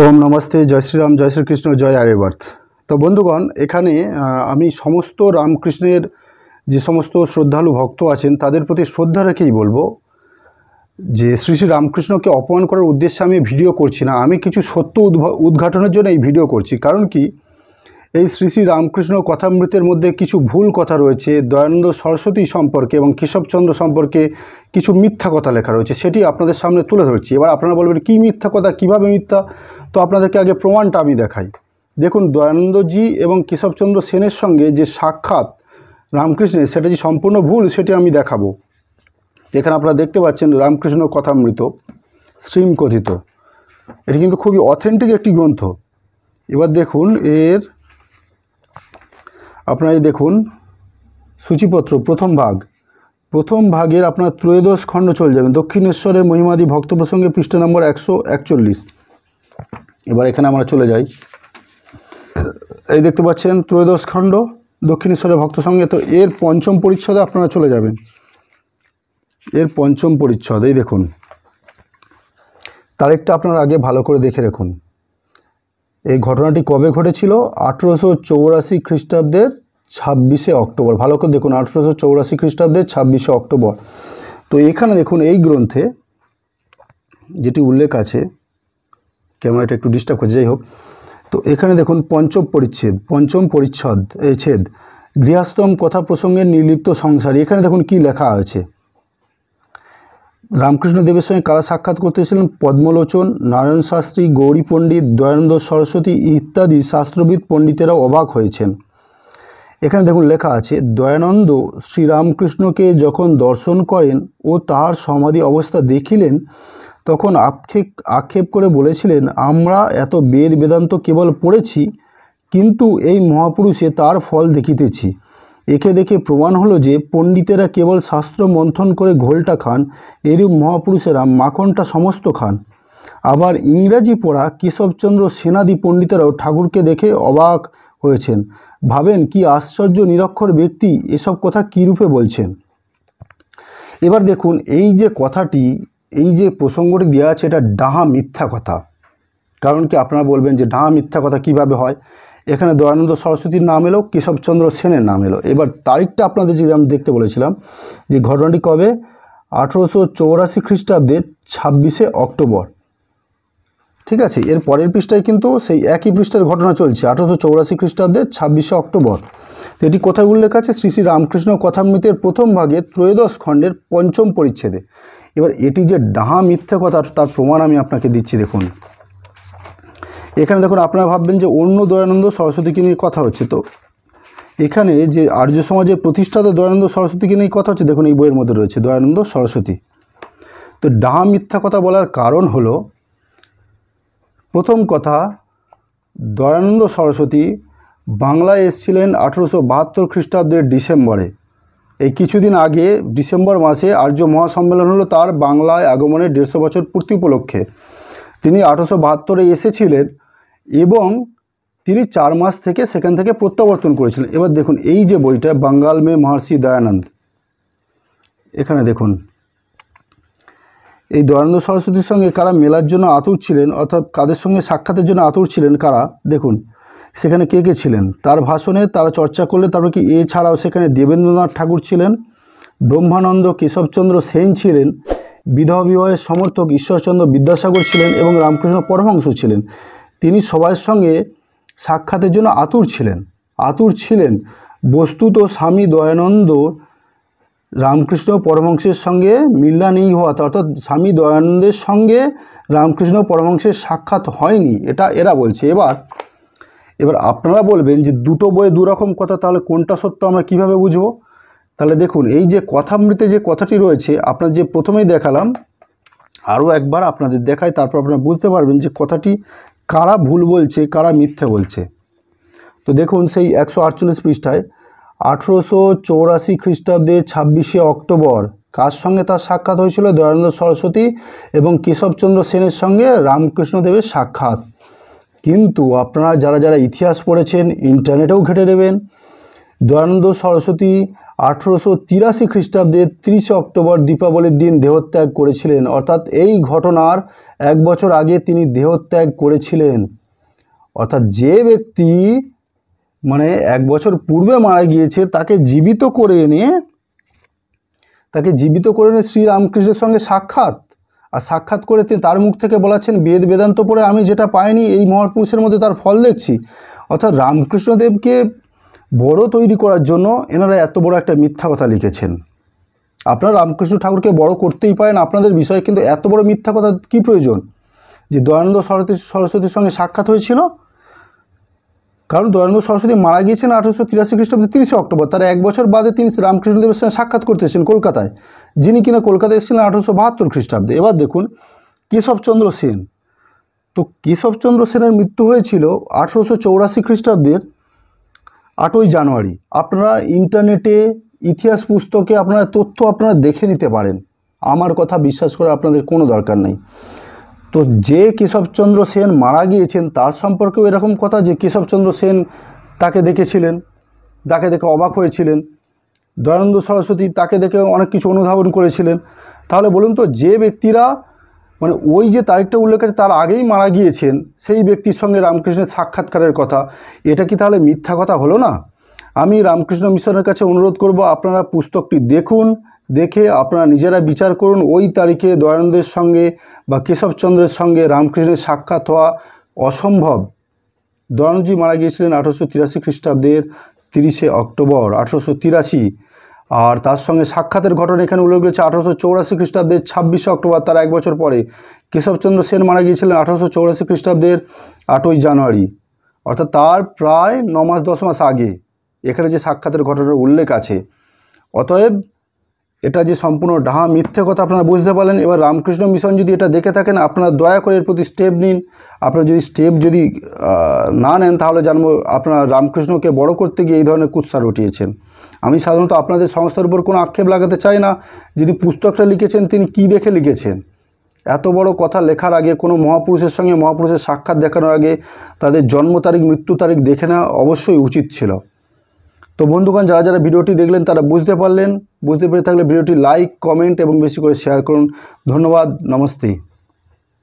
ওম নমস্তে জয় শ্রীরাম জয় শ্রীকৃষ্ণ জয় আর্যবর্থ তো বন্ধুগণ এখানে আমি সমস্ত রামকৃষ্ণের যে সমস্ত শ্রদ্ধালু ভক্ত আছেন তাদের প্রতি শ্রদ্ধা রেখেই বলবো যে শ্রী শ্রী রামকৃষ্ণকে অপমান করার উদ্দেশ্যে আমি ভিডিও করছি না আমি কিছু সত্য উদ্ঘাটনের জন্য এই ভিডিও করছি কারণ কি এই শ্রী শ্রী রামকৃষ্ণ কথামৃতের মধ্যে কিছু ভুল কথা রয়েছে দয়ানন্দ সরস্বতী সম্পর্কে এবং কেশবচন্দ্র সম্পর্কে কিছু মিথ্যা কথা লেখা রয়েছে সেটি আপনাদের সামনে তুলে ধরছি এবার আপনারা বলবেন কী মিথ্যা কথা কীভাবে মিথ্যা তো আপনাদেরকে আগে প্রমাণটা আমি দেখাই দেখুন দয়ানন্দজি এবং কেশবচন্দ্র সেনের সঙ্গে যে সাক্ষাৎ রামকৃষ্ণের সেটা যে সম্পূর্ণ ভুল সেটি আমি দেখাবো এখানে আপনারা দেখতে পাচ্ছেন রামকৃষ্ণ কথামৃত শ্রীম কথিত এটি কিন্তু খুবই অথেন্টিক একটি গ্রন্থ এবার দেখুন এর আপনারা দেখুন সূচিপত্র প্রথম ভাগ প্রথম ভাগের আপনার ত্রয়োদশ খণ্ড চলে যাবেন দক্ষিণেশ্বরে মহিমাদি ভক্ত প্রসঙ্গে পৃষ্ঠা নম্বর একশো একচল্লিশ এবার এখানে আমরা চলে যাই এই দেখতে পাচ্ছেন ত্রয়োদশ খণ্ড দক্ষিণেশ্বরের ভক্ত সঙ্গে তো এর পঞ্চম পরিচ্ছদে আপনারা চলে যাবেন এর পঞ্চম পরিচ্ছদ এই দেখুন তারিখটা আপনার আগে ভালো করে দেখে রাখুন এই ঘটনাটি কবে ঘটেছিল আঠেরোশো চৌরাশি খ্রিস্টাব্দের ছাব্বিশে অক্টোবর ভালো করে দেখুন আঠেরোশো চৌরাশি খ্রিস্টাব্দের ছাব্বিশে অক্টোবর তো এখানে দেখুন এই গ্রন্থে যেটি উল্লেখ আছে ক্যামেরাটা একটু ডিস্টার্ব করছে যাই হোক তো এখানে দেখুন পঞ্চম পরিচ্ছেদ পঞ্চম পরিচ্ছদ এই ছেদ গৃহস্থম কথা প্রসঙ্গে নির্লিপ্ত সংসারী এখানে দেখুন কি লেখা আছে রামকৃষ্ণ দেবের সঙ্গে কারা সাক্ষাৎ করতেছিলেন পদ্মলোচন নারায়ণ শাস্ত্রী গৌরী পণ্ডিত দয়ানন্দ সরস্বতী ইত্যাদি শাস্ত্রবিদ পণ্ডিতেরা অবাক হয়েছেন এখানে দেখুন লেখা আছে দয়ানন্দ শ্রীরামকৃষ্ণকে যখন দর্শন করেন ও তাহার সমাধি অবস্থা দেখিলেন তখন আক্ষেপ আক্ষেপ করে বলেছিলেন আমরা এত বেদ বেদান্ত কেবল পড়েছি কিন্তু এই মহাপুরুষে তার ফল দেখিতেছি একে দেখে প্রমাণ হলো যে পণ্ডিতেরা কেবল শাস্ত্র মন্থন করে ঘোলটা খান এরূপ মহাপুরুষেরা মাখনটা সমস্ত খান আবার ইংরাজি পড়া কেশবচন্দ্র সেনাদি পণ্ডিতেরাও ঠাকুরকে দেখে অবাক হয়েছেন ভাবেন কি আশ্চর্য নিরক্ষর ব্যক্তি এসব কথা কীরূপে বলছেন এবার দেখুন এই যে কথাটি এই যে প্রসঙ্গটি দেওয়া আছে এটা ডাহা মিথ্যা কথা কারণ কি আপনারা বলবেন যে ডাহা মিথ্যা কথা কিভাবে হয় এখানে দয়ানন্দ সরস্বতীর নাম এলো কেশবচন্দ্র সেনের নাম এলো এবার তারিখটা আপনাদের যে আমি দেখতে বলেছিলাম যে ঘটনাটি কবে আঠেরোশো চৌরাশি খ্রিস্টাব্দে ছাব্বিশে অক্টোবর ঠিক আছে এর পরের পৃষ্ঠায় কিন্তু সেই একই পৃষ্ঠার ঘটনা চলছে আঠেরোশো চৌরাশি খ্রিস্টাব্দে ছাব্বিশে অক্টোবর তো এটি কোথায় উল্লেখ আছে শ্রী শ্রী রামকৃষ্ণ কথামৃতের প্রথম ভাগে ত্রয়োদশ খণ্ডের পঞ্চম পরিচ্ছেদে এবার এটি যে ডাহা মিথ্যে কথা তার প্রমাণ আমি আপনাকে দিচ্ছি দেখুন এখানে দেখুন আপনারা ভাববেন যে অন্য দয়ানন্দ সরস্বতীকে নিয়ে কথা হচ্ছে তো এখানে যে আর্য সমাজের প্রতিষ্ঠাতা দয়ানন্দ সরস্বতীকে নিয়ে কথা হচ্ছে দেখুন এই বইয়ের মধ্যে রয়েছে দয়ানন্দ সরস্বতী তো ডাহা মিথ্যা কথা বলার কারণ হল প্রথম কথা দয়ানন্দ সরস্বতী বাংলায় এসেছিলেন আঠেরোশো বাহাত্তর খ্রিস্টাব্দের ডিসেম্বরে এই কিছুদিন আগে ডিসেম্বর মাসে আর্য মহাসম্মেলন হলো তার বাংলায় আগমনের দেড়শো বছর পূর্তি উপলক্ষে তিনি আঠারোশো বাহাত্তরে এসেছিলেন এবং তিনি চার মাস থেকে সেখান থেকে প্রত্যাবর্তন করেছিলেন এবার দেখুন এই যে বইটা বাঙ্গাল মে মহর্ষি দয়ানন্দ এখানে দেখুন এই দয়ানন্দ সরস্বতীর সঙ্গে কারা মেলার জন্য আতুর ছিলেন অর্থাৎ কাদের সঙ্গে সাক্ষাতের জন্য আতুর ছিলেন কারা দেখুন সেখানে কে কে ছিলেন তার ভাষণে তারা চর্চা করলে তারপর কি এছাড়াও সেখানে দেবেন্দ্রনাথ ঠাকুর ছিলেন ব্রহ্মানন্দ কেশবচন্দ্র সেন ছিলেন বিধবা বিবাহের সমর্থক ঈশ্বরচন্দ্র বিদ্যাসাগর ছিলেন এবং রামকৃষ্ণ পরমহংস ছিলেন তিনি সবার সঙ্গে সাক্ষাতের জন্য আতুর ছিলেন আতুর ছিলেন বস্তুত স্বামী দয়ানন্দ রামকৃষ্ণ পরমহংসের সঙ্গে মিল্লা নেই হওয়া অর্থাৎ স্বামী দয়ানন্দের সঙ্গে রামকৃষ্ণ পরমহংসের সাক্ষাৎ হয়নি এটা এরা বলছে এবার এবার আপনারা বলবেন যে দুটো বইয়ে দুরকম কথা তাহলে কোনটা সত্য আমরা কিভাবে বুঝবো তাহলে দেখুন এই যে কথামৃতে যে কথাটি রয়েছে আপনার যে প্রথমেই দেখালাম আরও একবার আপনাদের দেখায় তারপর আপনারা বুঝতে পারবেন যে কথাটি কারা ভুল বলছে কারা মিথ্যে বলছে তো দেখুন সেই একশো আটচল্লিশ পৃষ্ঠায় আঠেরোশো চৌরাশি খ্রিস্টাব্দে ছাব্বিশে অক্টোবর কার সঙ্গে তার সাক্ষাৎ হয়েছিল দয়ানন্দ সরস্বতী এবং কেশবচন্দ্র সেনের সঙ্গে রামকৃষ্ণদেবের সাক্ষাৎ কিন্তু আপনারা যারা যারা ইতিহাস পড়েছেন ইন্টারনেটেও ঘেটে নেবেন দয়ানন্দ সরস্বতী আঠেরোশো তিরাশি খ্রিস্টাব্দে তিরিশে অক্টোবর দীপাবলির দিন দেহত্যাগ করেছিলেন অর্থাৎ এই ঘটনার এক বছর আগে তিনি দেহত্যাগ করেছিলেন অর্থাৎ যে ব্যক্তি মানে এক বছর পূর্বে মারা গিয়েছে তাকে জীবিত করে এনে তাকে জীবিত করে এনে শ্রীরামকৃষ্ণের সঙ্গে সাক্ষাৎ আর সাক্ষাৎ করে তিনি তার মুখ থেকে বলাচ্ছেন বেদ বেদান্ত পড়ে আমি যেটা পাইনি এই মহাপুরুষের মধ্যে তার ফল দেখছি অর্থাৎ রামকৃষ্ণদেবকে বড় তৈরি করার জন্য এনারা এত বড় একটা মিথ্যা কথা লিখেছেন আপনারা রামকৃষ্ণ ঠাকুরকে বড় করতেই পারেন আপনাদের বিষয়ে কিন্তু এত বড় মিথ্যা কথা কি প্রয়োজন যে দয়ানন্দ সরস্বতী সরস্বতীর সঙ্গে সাক্ষাৎ হয়েছিল কারণ দয়ানন্দ সরস্বতী মারা গিয়েছেন আঠেরোশো তিরাশি খ্রিস্টাব্দে তিরিশে অক্টোবর তার এক বছর বাদে তিনি রামকৃষ্ণদেবের সঙ্গে সাক্ষাৎ করতেছেন কলকাতায় যিনি কিনা কলকাতা এসেছিলেন আঠারোশো বাহাত্তর খ্রিস্টাব্দে এবার দেখুন কেশবচন্দ্র সেন তো কেশবচন্দ্র সেনের মৃত্যু হয়েছিল আঠেরোশো চৌরাশি খ্রিস্টাব্দের আটই জানুয়ারি আপনারা ইন্টারনেটে ইতিহাস পুস্তকে আপনারা তথ্য আপনারা দেখে নিতে পারেন আমার কথা বিশ্বাস করে আপনাদের কোনো দরকার নেই তো যে কেশবচন্দ্র সেন মারা গিয়েছেন তার সম্পর্কেও এরকম কথা যে কেশবচন্দ্র সেন তাকে দেখেছিলেন তাকে দেখে অবাক হয়েছিলেন দয়ানন্দ সরস্বতী তাকে দেখে অনেক কিছু অনুধাবন করেছিলেন তাহলে বলুন তো যে ব্যক্তিরা মানে ওই যে তারিখটা উল্লেখ আছে তার আগেই মারা গিয়েছেন সেই ব্যক্তির সঙ্গে রামকৃষ্ণের সাক্ষাৎকারের কথা এটা কি তাহলে মিথ্যা কথা হলো না আমি রামকৃষ্ণ মিশনের কাছে অনুরোধ করব আপনারা পুস্তকটি দেখুন দেখে আপনারা নিজেরা বিচার করুন ওই তারিখে দয়ানন্দের সঙ্গে বা কেশবচন্দ্রের সঙ্গে রামকৃষ্ণের সাক্ষাৎ হওয়া অসম্ভব দয়ানন্দজি মারা গিয়েছিলেন আঠারোশো তিরাশি খ্রিস্টাব্দের তিরিশে অক্টোবর আঠেরোশো তিরাশি আর তার সঙ্গে সাক্ষাতের ঘটনা এখানে উল্লেখ রয়েছে আঠারোশো চৌরাশি খ্রিস্টাব্দের ছাব্বিশে অক্টোবর তার এক বছর পরে কেশবচন্দ্র সেন মারা গিয়েছিলেন আঠারোশো চৌরাশি খ্রিস্টাব্দের আটই জানুয়ারি অর্থাৎ তার প্রায় ন মাস দশ মাস আগে এখানে যে সাক্ষাতের ঘটনার উল্লেখ আছে অতএব এটা যে সম্পূর্ণ ডাহা মিথ্যে কথা আপনারা বুঝতে পারলেন এবার রামকৃষ্ণ মিশন যদি এটা দেখে থাকেন আপনারা দয়া করে এর প্রতি স্টেপ নিন আপনারা যদি স্টেপ যদি না নেন তাহলে জানবো আপনারা রামকৃষ্ণকে বড় করতে গিয়ে এই ধরনের কুৎসা রটিয়েছেন আমি সাধারণত আপনাদের সংস্থার উপর কোনো আক্ষেপ লাগাতে চাই না যিনি পুস্তকটা লিখেছেন তিনি কি দেখে লিখেছেন এত বড় কথা লেখার আগে কোনো মহাপুরুষের সঙ্গে মহাপুরুষের সাক্ষাৎ দেখানোর আগে তাদের জন্ম তারিখ মৃত্যু তারিখ দেখে নেওয়া অবশ্যই উচিত ছিল তো বন্ধুগণ যারা যারা ভিডিওটি দেখলেন তারা বুঝতে পারলেন বুঝতে পেরে থাকলে ভিডিওটি লাইক কমেন্ট এবং বেশি করে শেয়ার করুন ধন্যবাদ নমস্তে